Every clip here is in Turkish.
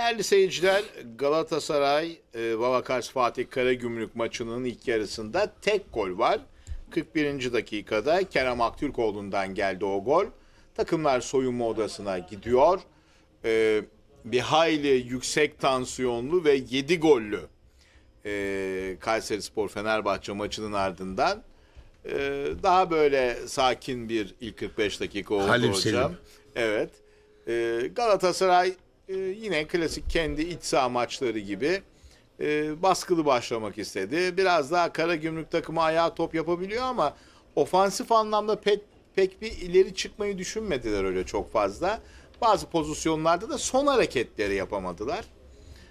Değerli seyirciler, Galatasaray e, Babakars Fatih Karagümrük maçının ilk yarısında tek gol var. 41. dakikada Kerem Aktürkoğlu'ndan geldi o gol. Takımlar soyunma odasına gidiyor. E, bir hayli yüksek tansiyonlu ve 7 gollü e, Kayseri Spor Fenerbahçe maçının ardından e, daha böyle sakin bir ilk 45 dakika oldu Halim hocam. Selim. Evet. E, Galatasaray ee, yine klasik kendi iç saha maçları gibi e, baskılı başlamak istedi. Biraz daha kara gümrük takımı ayağa top yapabiliyor ama ofansif anlamda pek, pek bir ileri çıkmayı düşünmediler öyle çok fazla. Bazı pozisyonlarda da son hareketleri yapamadılar.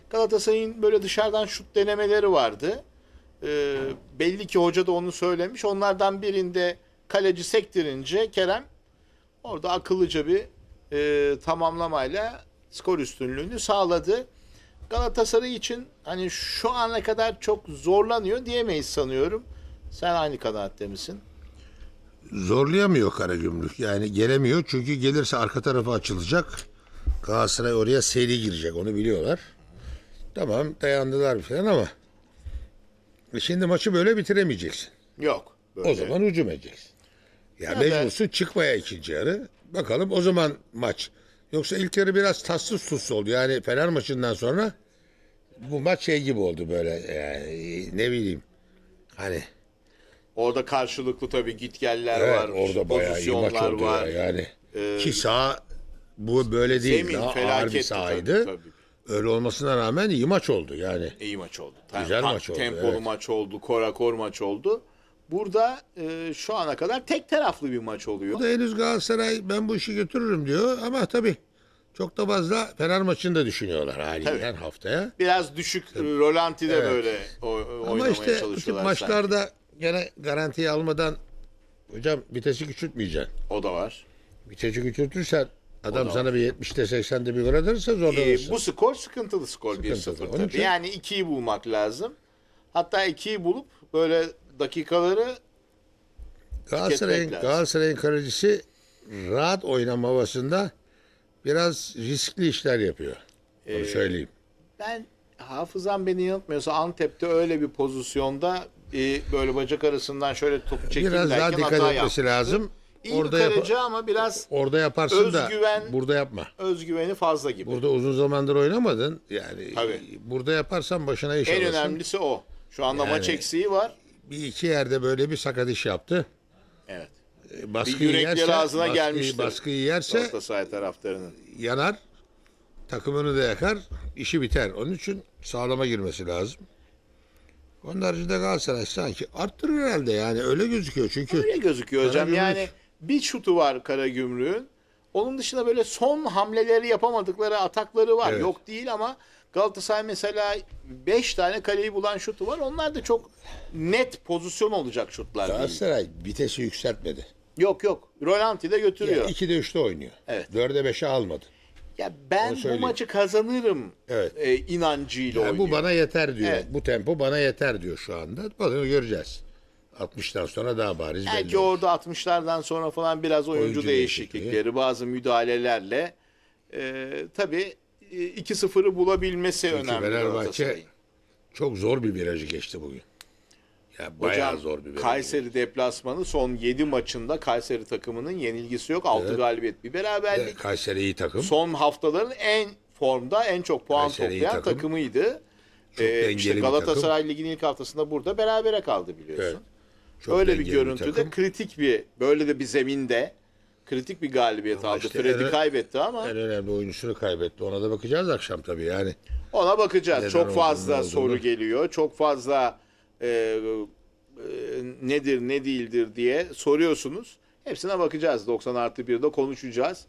Galatasaray'ın böyle dışarıdan şut denemeleri vardı. E, belli ki hoca da onu söylemiş. Onlardan birinde kaleci sektirince Kerem orada akıllıca bir e, tamamlamayla skor üstünlüğünü sağladı. Galatasaray için hani şu ana kadar çok zorlanıyor diyemeyiz sanıyorum. Sen aynı kanaatte misin? Zorlayamıyor Karagümrük. Yani gelemiyor çünkü gelirse arka tarafı açılacak. Galatasaray oraya seri girecek onu biliyorlar. Tamam dayandılar falan ama e şimdi maçı böyle bitiremeyeceksin. Yok. Böyle. O zaman hücum edeceksin. Ya, ya mecbursun da... çıkmaya ikinci yarı. Bakalım o zaman maç Yoksa ilk yarı biraz tatsız sus oldu. Yani Fener maçından sonra bu maç şey gibi oldu böyle yani e, ne bileyim hani Orada karşılıklı tabii gitgeller evet, var. Orada bayağı iyi maç oldu var. Ya yani. Ee, Ki sağ bu böyle değil. Zemin, daha ağır bir sahaydı. Tabii, tabii. Öyle olmasına rağmen iyi maç oldu yani. İyi maç oldu. Güzel Ta- maç oldu. Tempolu evet. maç oldu, korakor maç oldu. Burada e, şu ana kadar tek taraflı bir maç oluyor. Bu da henüz Galatasaray ben bu işi götürürüm diyor ama tabii çok da fazla Fener maçını da düşünüyorlar haliyle Tabii. her haftaya. Biraz düşük Tabii. rolantide Evet. böyle o, oynamaya Ama işte bu sanki. maçlarda gene garantiyi almadan hocam vitesi küçültmeyeceksin. O da var. Vitesi küçültürsen adam sana bir 70'te 80'de bir gol atarsa zorlanırsın. Ee, bu skor sıkıntılı skor Sıkıntılı. 1-0 tabii. için- Yani 2'yi bulmak lazım. Hatta 2'yi bulup böyle dakikaları Galatasaray'ın lazım. Galatasaray'ın kalecisi rahat oynama havasında biraz riskli işler yapıyor. Onu ee, söyleyeyim. Ben hafızam beni yanıltmıyorsa Antep'te öyle bir pozisyonda e, böyle bacak arasından şöyle topu çekeyim biraz daha dikkat hata etmesi yapmıştı. lazım. İyi orada kaleci ama biraz orada yaparsın özgüven, da burada yapma. Özgüveni fazla gibi. Burada uzun zamandır oynamadın. Yani Tabii. burada yaparsan başına iş en alırsın. En önemlisi o. Şu anda yani, maç eksiği var bir iki yerde böyle bir sakat iş yaptı. Evet. E, baskı bir yürekleri yerse, ağzına baskı, gelmiştir. Baskıyı yerse Galatasaray taraftarının. yanar. Takımını da yakar. işi biter. Onun için sağlama girmesi lazım. Onun haricinde Galatasaray sanki arttırır herhalde yani öyle gözüküyor çünkü. Öyle gözüküyor hocam yani bir şutu var Kara Karagümrük'ün. Onun dışında böyle son hamleleri yapamadıkları atakları var. Evet. Yok değil ama Galatasaray mesela 5 tane kaleyi bulan şutu var. Onlar da çok net pozisyon olacak şutlar değil. Galatasaray vitesi yükseltmedi. Yok yok. Rolanti de götürüyor. Yani 2'de 3'te oynuyor. Evet. 4'e 5'e almadı. Ya ben bu maçı kazanırım Evet. e, inancıyla Yani bu bana yeter diyor. Evet. Bu tempo bana yeter diyor şu anda. Bakalım göreceğiz. 60'tan sonra daha bariz belli. Belki olur. orada 60'lardan sonra falan biraz oyuncu, Oyuncu değişiklikleri, değişikliği. bazı müdahalelerle e, tabii 2-0'ı e, bulabilmesi Çünkü önemli. Fenerbahçe çok zor bir virajı geçti bugün. Ya bayağı Hocam, zor bir Kayseri oldu. deplasmanı son 7 maçında Kayseri takımının yenilgisi yok. 6 evet. galibiyet bir beraberlik. Evet, Kayseri iyi takım. Son haftaların en formda en çok puan Kayseri toplayan takım. takımıydı. Çok ee, işte Galatasaray takım. Ligi'nin ilk haftasında burada berabere kaldı biliyorsun. Evet. Çok Öyle bir görüntüde bir kritik bir böyle de bir zeminde kritik bir galibiyet ama aldı. Işte Fred'i en, kaybetti ama. En önemli oyuncusunu kaybetti. Ona da bakacağız akşam tabii yani. Ona bakacağız. Neden çok fazla olduğunu, soru olduğunu. geliyor. Çok fazla e, e, nedir ne değildir diye soruyorsunuz. Hepsine bakacağız. 90 artı 1'de konuşacağız.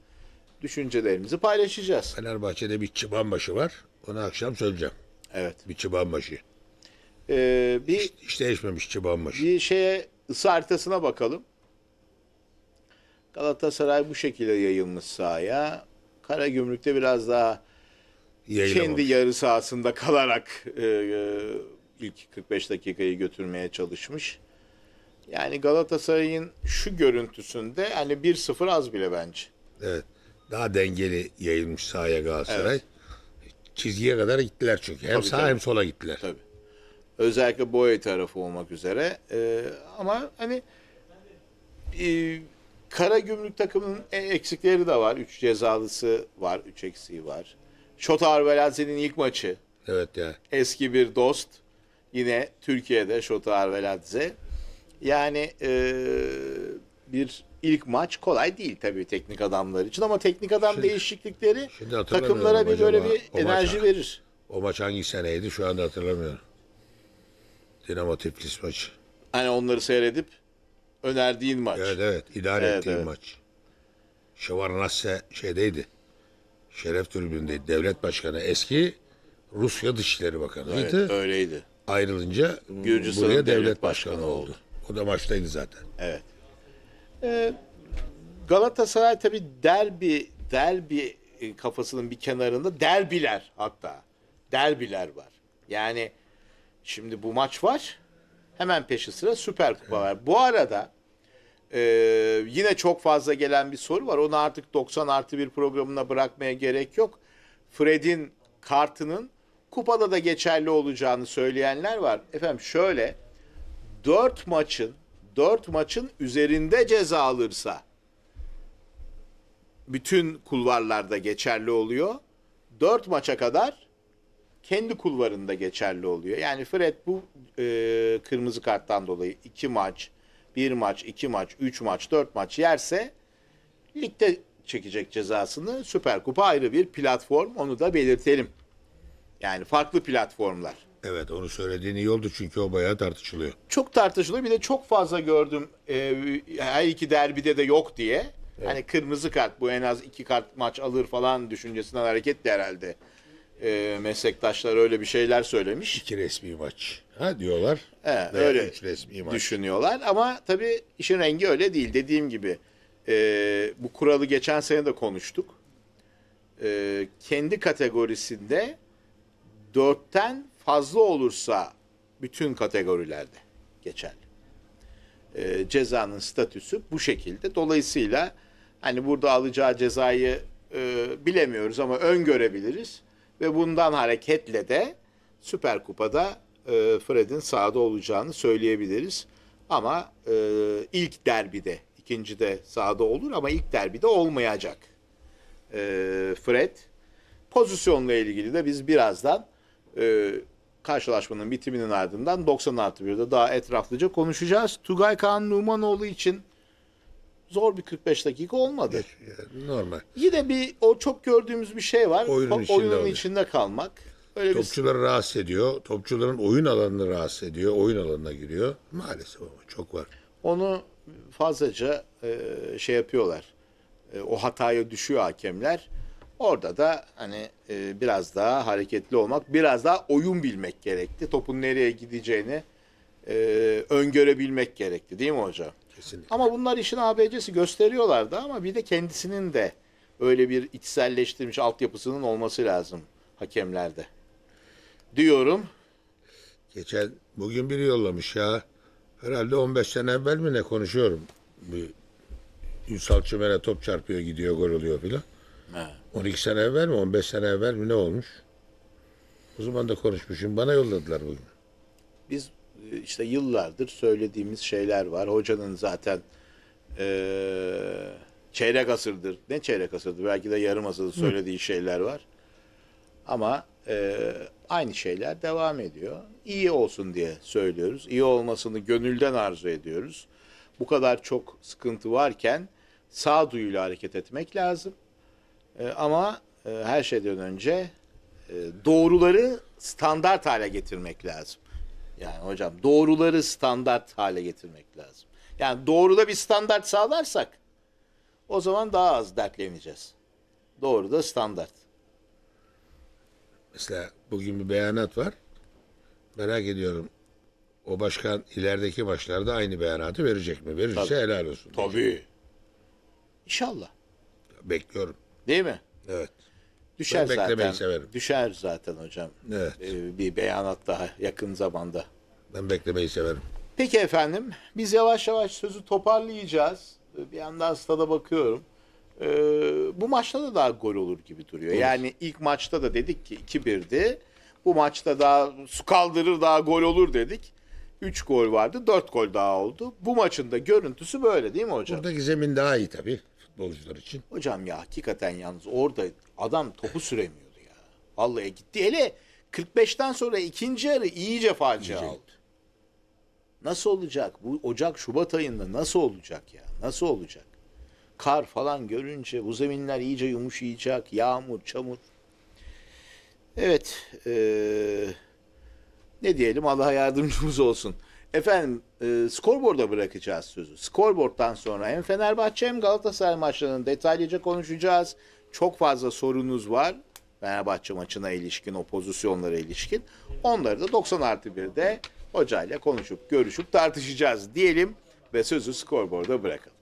Düşüncelerimizi paylaşacağız. Fenerbahçe'de bir çıban başı var. Onu akşam söyleyeceğim. Evet. Bir çıbanbaşı. Ee, bir, Hiç, hiç değişmemiş çıbanbaşı. Bir şeye ısı haritasına bakalım. Galatasaray bu şekilde yayılmış sahaya. Karagümrük'te biraz daha Yayınlamak. kendi yarı sahasında kalarak e, e, ilk 45 dakikayı götürmeye çalışmış. Yani Galatasaray'ın şu görüntüsünde hani 1-0 az bile bence. Evet. Daha dengeli yayılmış sahaya Galatasaray. Evet. Çizgiye kadar gittiler çünkü. Hem tabii, sağa tabii. hem sola gittiler. Tabii. Özellikle boy tarafı olmak üzere. Ee, ama hani e, Kara gümrük takımının eksikleri de var. Üç cezalısı var. Üç eksiği var. Şotar Velense'nin ilk maçı. Evet ya. Eski bir dost. Yine Türkiye'de Şotar Velense. Yani e, bir ilk maç kolay değil tabii teknik adamlar için ama teknik adam şimdi, değişiklikleri şimdi takımlara bir böyle bir enerji maç, verir. O maç hangi seneydi şu anda hatırlamıyorum. Dinamo Tiflis maçı. Hani onları seyredip önerdiğin maç. Evet evet idare evet, ettiğim evet. maç. Şevarnase şeydeydi. Şeref tribündeydi. Devlet başkanı eski Rusya Dışişleri Bakanı'ydı. Evet, öyleydi. Ayrılınca Gürcistan'ın buraya devlet, devlet başkanı, başkanı oldu. oldu. O da maçtaydı zaten. Evet. Ee, Galatasaray tabii derbi derbi e, kafasının bir kenarında derbiler hatta. Derbiler var. Yani şimdi bu maç var. Hemen peşi sıra Süper Kupa var. Bu arada e, yine çok fazla gelen bir soru var. Onu artık 90 artı bir programına bırakmaya gerek yok. Fred'in kartının kupada da geçerli olacağını söyleyenler var. Efendim şöyle 4 maçın 4 maçın üzerinde ceza alırsa bütün kulvarlarda geçerli oluyor. 4 maça kadar kendi kulvarında geçerli oluyor. Yani Fred bu e, kırmızı karttan dolayı iki maç, bir maç, iki maç, üç maç, dört maç yerse ligde çekecek cezasını. Süper Kupa ayrı bir platform onu da belirtelim. Yani farklı platformlar. Evet onu söylediğin iyi oldu çünkü o bayağı tartışılıyor. Çok tartışılıyor bir de çok fazla gördüm e, her iki derbide de yok diye. Evet. Hani kırmızı kart bu en az iki kart maç alır falan düşüncesinden hareketli herhalde e, ee, meslektaşlar öyle bir şeyler söylemiş. İki resmi maç. Ha diyorlar. He, öyle resmi maç. düşünüyorlar ama tabii işin rengi öyle değil. Dediğim gibi e, bu kuralı geçen sene de konuştuk. E, kendi kategorisinde dörtten fazla olursa bütün kategorilerde geçerli. E, cezanın statüsü bu şekilde. Dolayısıyla hani burada alacağı cezayı e, bilemiyoruz ama öngörebiliriz ve bundan hareketle de Süper Kupa'da e, Fred'in sahada olacağını söyleyebiliriz. Ama e, ilk derbide, ikinci de sahada olur ama ilk derbide olmayacak e, Fred. Pozisyonla ilgili de biz birazdan e, karşılaşmanın bitiminin ardından 90 artı 1'de daha etraflıca konuşacağız. Tugay Kaan Numanoğlu için zor bir 45 dakika olmadı. yani normal. Yine bir o çok gördüğümüz bir şey var. Oyunun, içinde, oyunun içinde kalmak. Öyle Topçuları bir... rahatsız ediyor. Topçuların oyun alanını rahatsız ediyor. Oyun alanına giriyor. Maalesef çok var. Onu fazlaca e, şey yapıyorlar. E, o hataya düşüyor hakemler. Orada da hani e, biraz daha hareketli olmak, biraz daha oyun bilmek gerekti. Topun nereye gideceğini e, öngörebilmek gerekti değil mi hocam? Kesinlikle. Ama bunlar işin ABC'si gösteriyorlardı ama bir de kendisinin de öyle bir içselleştirilmiş altyapısının olması lazım hakemlerde. Diyorum. Geçen bugün biri yollamış ya. Herhalde 15 sene evvel mi ne konuşuyorum. Bir Ünsal Çömer'e top çarpıyor gidiyor gol oluyor filan. 12 sene evvel mi 15 sene evvel mi ne olmuş? O zaman da konuşmuşum. Bana yolladılar bugün. Biz işte yıllardır söylediğimiz şeyler var. Hocanın zaten e, çeyrek asırdır, ne çeyrek asırdır belki de yarım asırdır söylediği Hı. şeyler var. Ama e, aynı şeyler devam ediyor. İyi olsun diye söylüyoruz. İyi olmasını gönülden arzu ediyoruz. Bu kadar çok sıkıntı varken sağduyuyla hareket etmek lazım. E, ama e, her şeyden önce e, doğruları standart hale getirmek lazım. Yani hocam doğruları standart hale getirmek lazım. Yani doğruda bir standart sağlarsak o zaman daha az dertleneceğiz. Doğru da standart. Mesela bugün bir beyanat var. Merak ediyorum. O başkan ilerideki maçlarda aynı beyanatı verecek mi? Verirse Tabii. helal olsun. Tabii. İnşallah. Bekliyorum. Değil mi? Evet. Düşer ben zaten. severim. Düşer zaten hocam. Evet. Ee, bir beyanat daha yakın zamanda. Ben beklemeyi severim. Peki efendim biz yavaş yavaş sözü toparlayacağız. Ee, bir yandan stada bakıyorum. Ee, bu maçta da daha gol olur gibi duruyor. Olur. Yani ilk maçta da dedik ki 2-1'di. Bu maçta daha su kaldırır daha gol olur dedik. 3 gol vardı 4 gol daha oldu. Bu maçın da görüntüsü böyle değil mi hocam? Buradaki zemin daha iyi tabii futbolcular için. Hocam ya hakikaten yalnız orada adam topu süremiyordu ya. Vallahi gitti. Hele 45'ten sonra ikinci yarı iyice facia iyice. oldu. Nasıl olacak? Bu Ocak Şubat ayında nasıl olacak ya? Nasıl olacak? Kar falan görünce bu zeminler iyice yumuşayacak. Yağmur, çamur. Evet. Ee, ne diyelim Allah yardımcımız olsun efendim e, skorboarda bırakacağız sözü. Skorboard'dan sonra hem Fenerbahçe hem Galatasaray maçlarını detaylıca konuşacağız. Çok fazla sorunuz var. Fenerbahçe maçına ilişkin, o pozisyonlara ilişkin. Onları da 90 artı 1'de hocayla konuşup, görüşüp tartışacağız diyelim ve sözü skorboarda bırakalım.